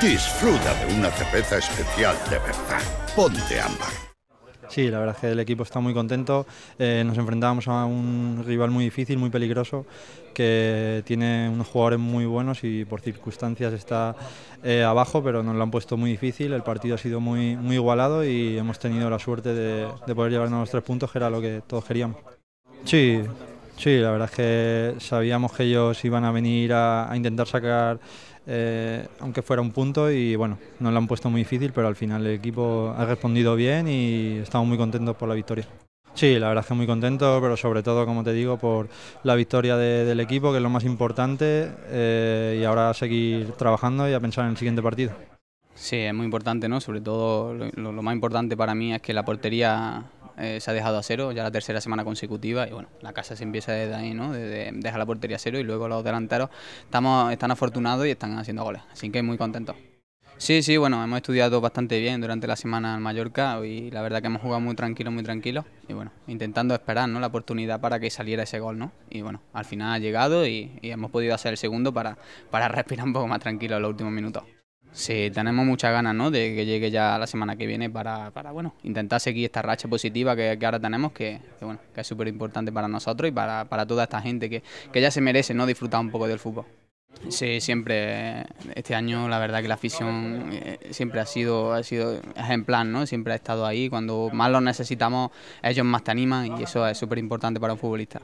Disfruta de una cerveza especial de verdad. Ponte ámbar. Sí, la verdad es que el equipo está muy contento. Eh, nos enfrentábamos a un rival muy difícil, muy peligroso, que tiene unos jugadores muy buenos y por circunstancias está eh, abajo, pero nos lo han puesto muy difícil. El partido ha sido muy, muy igualado y hemos tenido la suerte de, de poder llevarnos los tres puntos, que era lo que todos queríamos. Sí, Sí, la verdad es que sabíamos que ellos iban a venir a, intentar sacar, eh, aunque fuera un punto, y bueno, nos lo han puesto muy difícil, pero al final el equipo ha respondido bien y estamos muy contentos por la victoria. Sí, la verdad es que muy contento, pero sobre todo, como te digo, por la victoria del equipo, que es lo más importante, eh, y ahora seguir trabajando y a pensar en el siguiente partido. Sí, es muy importante, ¿no? Sobre todo, lo más importante para mí es que la portería eh, se ha dejado a cero ya la tercera semana consecutiva y bueno, la casa se empieza desde ahí, ¿no? deja la portería a cero y luego los delanteros estamos, están afortunados y están haciendo goles, así que muy contentos. Sí, sí, bueno, hemos estudiado bastante bien durante la semana en Mallorca y la verdad que hemos jugado muy tranquilo, muy tranquilo y bueno, intentando esperar la oportunidad para que saliera ese gol, ¿no? Y bueno, al final ha llegado y, hemos podido hacer el segundo para, para respirar un poco más tranquilo en los últimos minutos. Sí, tenemos muchas ganas, De que llegue ya la semana que viene para, para bueno, intentar seguir esta racha positiva que, ahora tenemos, que, bueno, que es súper importante para nosotros y para, toda esta gente que, ya se merece, ¿no? Disfrutar un poco del fútbol. Sí, siempre. Eh, este año, la verdad que la afición eh, siempre ha sido, ha sido ejemplar, ¿no? Siempre ha estado ahí. Cuando más lo necesitamos, ellos más te animan y eso es súper importante para un futbolista.